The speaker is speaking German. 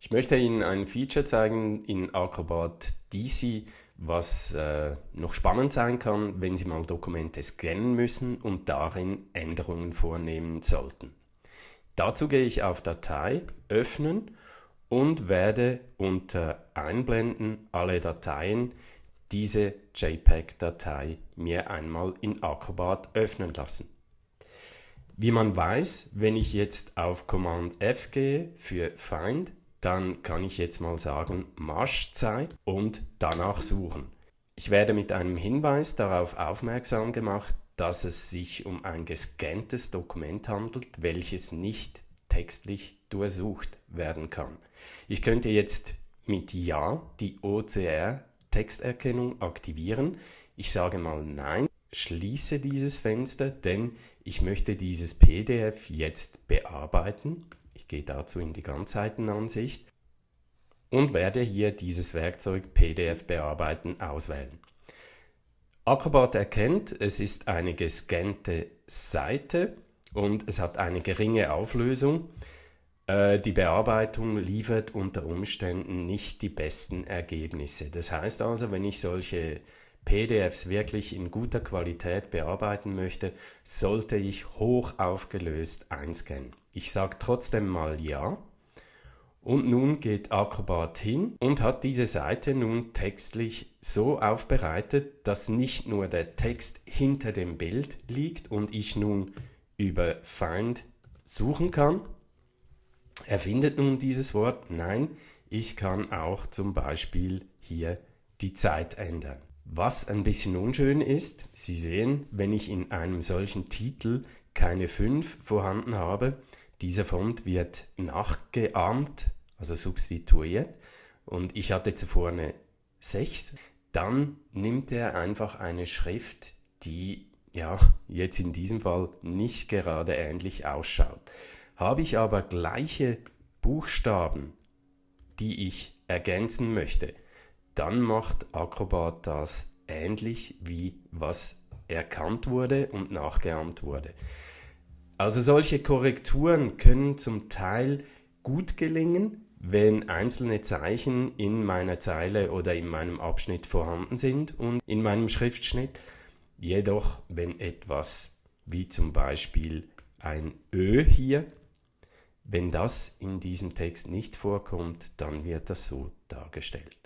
Ich möchte Ihnen ein Feature zeigen in Acrobat DC, was äh, noch spannend sein kann, wenn Sie mal Dokumente scannen müssen und darin Änderungen vornehmen sollten. Dazu gehe ich auf Datei, Öffnen und werde unter Einblenden alle Dateien diese JPEG-Datei mir einmal in Acrobat öffnen lassen. Wie man weiß, wenn ich jetzt auf Command F gehe für Find, dann kann ich jetzt mal sagen Marschzeit und danach suchen. Ich werde mit einem Hinweis darauf aufmerksam gemacht, dass es sich um ein gescanntes Dokument handelt, welches nicht textlich durchsucht werden kann. Ich könnte jetzt mit Ja die OCR Texterkennung aktivieren. Ich sage mal Nein, schließe dieses Fenster, denn ich möchte dieses PDF jetzt bearbeiten gehe dazu in die Ganzheitenansicht und werde hier dieses Werkzeug PDF bearbeiten auswählen. Acrobat erkennt, es ist eine gescannte Seite und es hat eine geringe Auflösung. Äh, die Bearbeitung liefert unter Umständen nicht die besten Ergebnisse. Das heißt also, wenn ich solche PDFs wirklich in guter Qualität bearbeiten möchte, sollte ich hoch aufgelöst einscannen. Ich sage trotzdem mal ja. Und nun geht Acrobat hin und hat diese Seite nun textlich so aufbereitet, dass nicht nur der Text hinter dem Bild liegt und ich nun über Find suchen kann. Er findet nun dieses Wort. Nein, ich kann auch zum Beispiel hier die Zeit ändern. Was ein bisschen unschön ist, Sie sehen, wenn ich in einem solchen Titel keine 5 vorhanden habe, dieser Fond wird nachgeahmt, also substituiert. Und ich hatte zuvor eine 6. Dann nimmt er einfach eine Schrift, die ja jetzt in diesem Fall nicht gerade ähnlich ausschaut. Habe ich aber gleiche Buchstaben, die ich ergänzen möchte, dann macht Acrobat das ähnlich wie was erkannt wurde und nachgeahmt wurde. Also solche Korrekturen können zum Teil gut gelingen, wenn einzelne Zeichen in meiner Zeile oder in meinem Abschnitt vorhanden sind und in meinem Schriftschnitt. Jedoch, wenn etwas wie zum Beispiel ein Ö hier, wenn das in diesem Text nicht vorkommt, dann wird das so dargestellt.